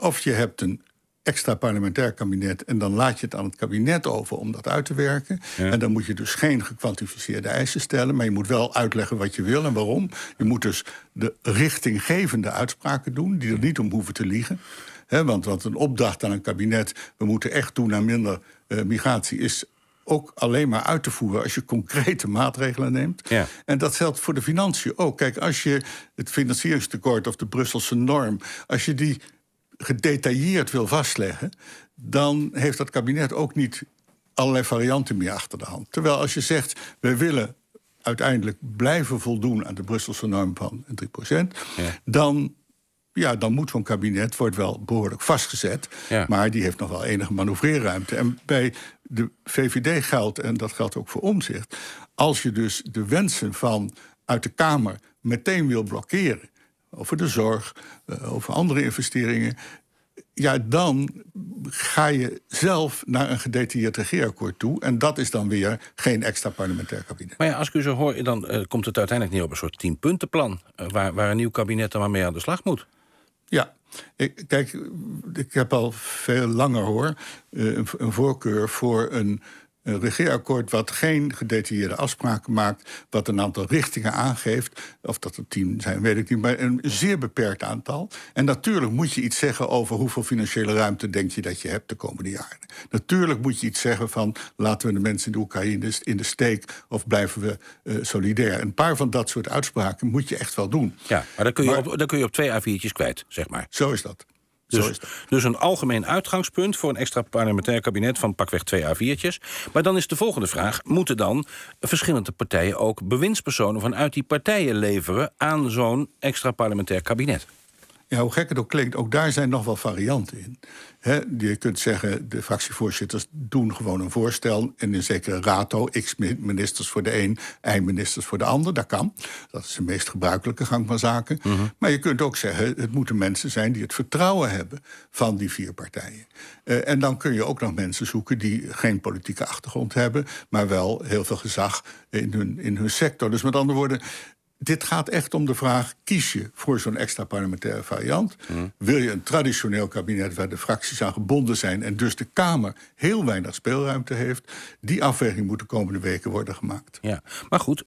of je hebt een extra parlementair kabinet en dan laat je het aan het kabinet over om dat uit te werken. En dan moet je dus geen gekwantificeerde eisen stellen, maar je moet wel uitleggen wat je wil en waarom. Je moet dus de richtinggevende uitspraken doen die er niet om hoeven te liegen. want, want een opdracht aan een kabinet, we moeten echt doen naar minder eh, migratie, is ook alleen maar uit te voeren als je concrete maatregelen neemt. Ja. En dat geldt voor de financiën ook. Kijk, als je het financieringstekort of de Brusselse norm, als je die gedetailleerd wil vastleggen, dan heeft dat kabinet ook niet allerlei varianten meer achter de hand. Terwijl als je zegt, we willen uiteindelijk blijven voldoen aan de Brusselse norm van 3%, dan ja, dan moet zo'n kabinet, wordt wel behoorlijk vastgezet. Maar die heeft nog wel enige manoeuvreerruimte. En bij de VVD geldt, en dat geldt ook voor omzicht, als je dus de wensen van uit de Kamer meteen wil blokkeren over de zorg, eh, over andere investeringen. Ja, dan ga je zelf naar een gedetailleerd regeerakkoord toe. En dat is dan weer geen extra parlementair kabinet. Maar ja, als ik u zo hoor, dan eh, komt het uiteindelijk niet op een soort tienpuntenplan. Uh, waar, waar een nieuw kabinet dan maar mee aan de slag moet. Ja, ik, kijk, ik heb al veel langer hoor een voorkeur voor een een regeerakkoord wat geen gedetailleerde afspraken maakt, wat een aantal richtingen aangeeft. Of dat er tien zijn, weet ik niet, maar een zeer beperkt aantal. En natuurlijk moet je iets zeggen over hoeveel financiële ruimte denk je dat je hebt de komende jaren. Natuurlijk moet je iets zeggen van laten we de mensen in de Oekraïne in de steek of blijven we eh, solidair. Een paar van dat soort uitspraken moet je echt wel doen. Ja, maar dan kun je, op, dan kun je op twee A4'tjes kwijt, zeg maar. Zo is dat. Dus, dus een algemeen uitgangspunt voor een extra parlementair kabinet van pakweg twee A4'tjes. Maar dan is de volgende vraag: moeten dan verschillende partijen ook bewindspersonen vanuit die partijen leveren aan zo'n extra parlementair kabinet? Ja, hoe gek het ook klinkt, ook daar zijn nog wel varianten in. je kunt zeggen, de fractievoorzitters doen gewoon een voorstel... en een zekere rato, x-ministers voor de een, y-ministers voor de ander. Dat kan. Dat is de meest gebruikelijke gang van zaken. Mhm. Maar je kunt ook zeggen, het moeten mensen zijn... die het vertrouwen hebben van die vier partijen. Eh, en dan kun je ook nog mensen zoeken die geen politieke achtergrond hebben... maar wel heel veel gezag in hun, in hun sector. Dus met andere woorden, dit gaat echt om de vraag: kies je voor zo'n extra parlementaire variant? Hmm. Wil je een traditioneel kabinet waar de fracties aan gebonden zijn en dus de Kamer heel weinig speelruimte heeft? Die afweging moet de komende weken worden gemaakt. Ja, maar goed,